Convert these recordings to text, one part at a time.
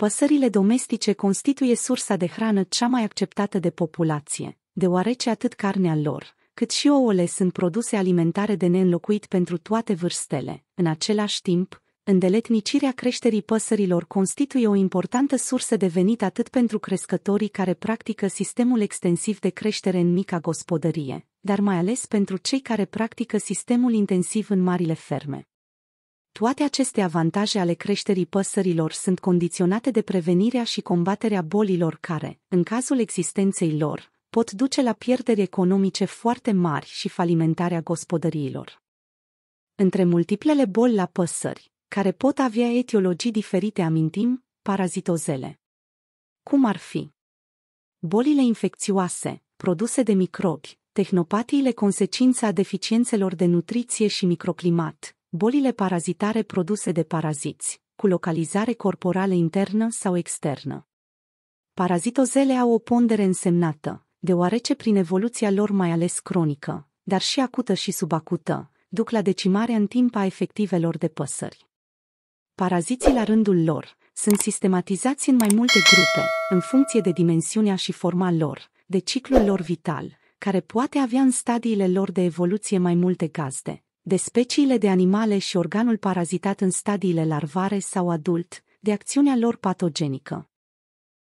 Păsările domestice constituie sursa de hrană cea mai acceptată de populație, deoarece atât carnea lor, cât și ouăle sunt produse alimentare de neînlocuit pentru toate vârstele. În același timp, îndeletnicirea creșterii păsărilor constituie o importantă sursă de venit atât pentru crescătorii care practică sistemul extensiv de creștere în mica gospodărie, dar mai ales pentru cei care practică sistemul intensiv în marile ferme. Toate aceste avantaje ale creșterii păsărilor sunt condiționate de prevenirea și combaterea bolilor care, în cazul existenței lor, pot duce la pierderi economice foarte mari și falimentarea gospodăriilor. Între multiplele boli la păsări, care pot avea etiologii diferite, amintim, parazitozele. Cum ar fi? Bolile infecțioase, produse de microbi, tehnopatiile consecința deficiențelor de nutriție și microclimat, Bolile parazitare produse de paraziți, cu localizare corporală internă sau externă. Parazitozele au o pondere însemnată, deoarece prin evoluția lor mai ales cronică, dar și acută și subacută, duc la decimarea în timp a efectivelor de păsări. Paraziții la rândul lor sunt sistematizați în mai multe grupe, în funcție de dimensiunea și forma lor, de ciclul lor vital, care poate avea în stadiile lor de evoluție mai multe gazde, de speciile de animale și organul parazitat în stadiile larvare sau adult, de acțiunea lor patogenică.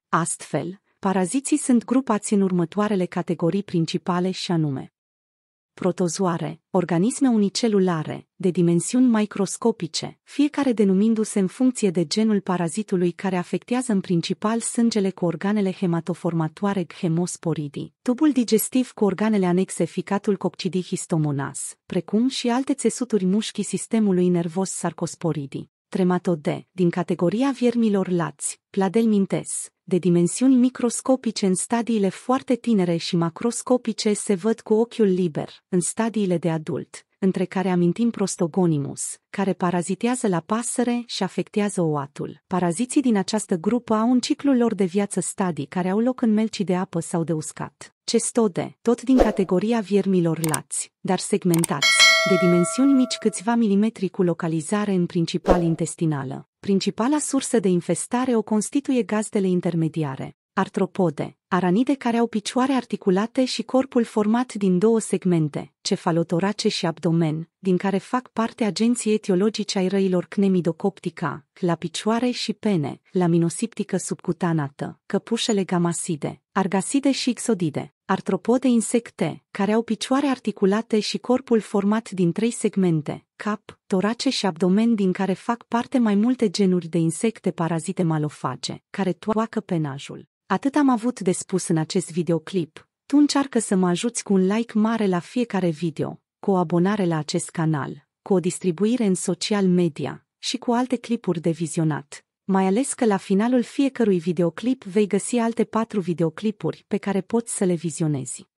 Astfel, paraziții sunt grupați în următoarele categorii principale și anume protozoare, organisme unicelulare, de dimensiuni microscopice, fiecare denumindu-se în funcție de genul parazitului care afectează în principal sângele cu organele hematoformatoare ghemosporidii, tubul digestiv cu organele anexe ficatul coccidii histomonas, precum și alte țesuturi mușchii sistemului nervos sarcosporidii trematode, din categoria viermilor lați, pladelmintes, de dimensiuni microscopice în stadiile foarte tinere și macroscopice se văd cu ochiul liber, în stadiile de adult, între care amintim prostogonimus, care parazitează la pasăre și afectează oatul. Paraziții din această grupă au un ciclu lor de viață stadii care au loc în melcii de apă sau de uscat. Cestode, tot din categoria viermilor lați, dar segmentați de dimensiuni mici câțiva milimetri cu localizare în principal intestinală. Principala sursă de infestare o constituie gazdele intermediare, artropode, aranide care au picioare articulate și corpul format din două segmente, cefalotorace și abdomen, din care fac parte agenții etiologici ai răilor cnemidocoptica, la picioare și pene, minosiptică subcutanată, căpușele gamaside, argaside și xodide) artropode insecte, care au picioare articulate și corpul format din trei segmente, cap, torace și abdomen din care fac parte mai multe genuri de insecte parazite malofage, care toacă penajul. Atât am avut de spus în acest videoclip. Tu încearcă să mă ajuți cu un like mare la fiecare video, cu o abonare la acest canal, cu o distribuire în social media și cu alte clipuri de vizionat mai ales că la finalul fiecărui videoclip vei găsi alte patru videoclipuri pe care poți să le vizionezi.